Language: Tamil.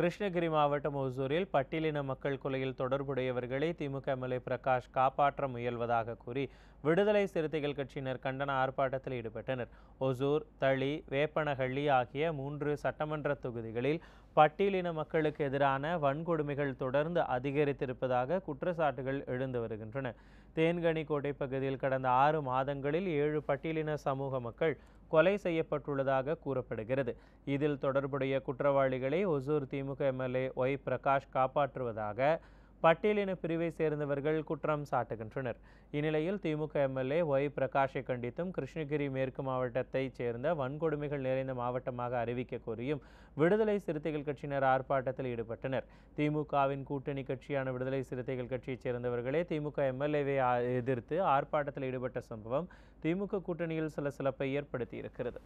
கிருஷ்ணகிரி மாவட்டம் ஒசூரில் பட்டியலின மக்கள் கொலையில் தொடர்புடையவர்களை திமுக எம்எல்ஏ பிரகாஷ் காப்பாற்ற முயல்வதாக கூறி விடுதலை சிறுத்தைகள் கட்சியினர் கண்டன ஆர்ப்பாட்டத்தில் ஈடுபட்டனர் ஒசூர் தளி வேப்பனஹள்ளி ஆகிய மூன்று சட்டமன்ற தொகுதிகளில் பட்டியலின மக்களுக்கு எதிரான வன்கொடுமைகள் தொடர்ந்து அதிகரித்திருப்பதாக குற்றச்சாட்டுகள் எழுந்து வருகின்றன தேன்கனி கோட்டை பகுதியில் கடந்த ஆறு மாதங்களில் ஏழு பட்டியலின சமூக மக்கள் கொலை செய்யப்பட்டுள்ளதாக கூறப்படுகிறது இதில் தொடர்புடைய குற்றவாளிகளை ஒசூர் திமுக திமுக எம்எல்ஏ ஒய் பிரகாஷ் காப்பாற்றுவதாக பட்டியலின பிரிவை சேர்ந்தவர்கள் குற்றம் சாட்டுகின்றனர் இந்நிலையில் திமுக எம்எல்ஏ ஒய் பிரகாஷை கண்டித்தும் கிருஷ்ணகிரி மேற்கு மாவட்டத்தைச் சேர்ந்த வன்கொடுமைகள் நிறைந்த மாவட்டமாக அறிவிக்க கோரியும் விடுதலை சிறுத்தைகள் கட்சியினர் ஆர்ப்பாட்டத்தில் ஈடுபட்டனர் திமுகவின் கூட்டணி கட்சியான விடுதலை சிறுத்தைகள் கட்சியைச் சேர்ந்தவர்களே திமுக எம்எல்ஏவை எதிர்த்து ஆர்ப்பாட்டத்தில் ஈடுபட்ட சம்பவம் திமுக கூட்டணியில் சில சிலப்பை ஏற்படுத்தியிருக்கிறது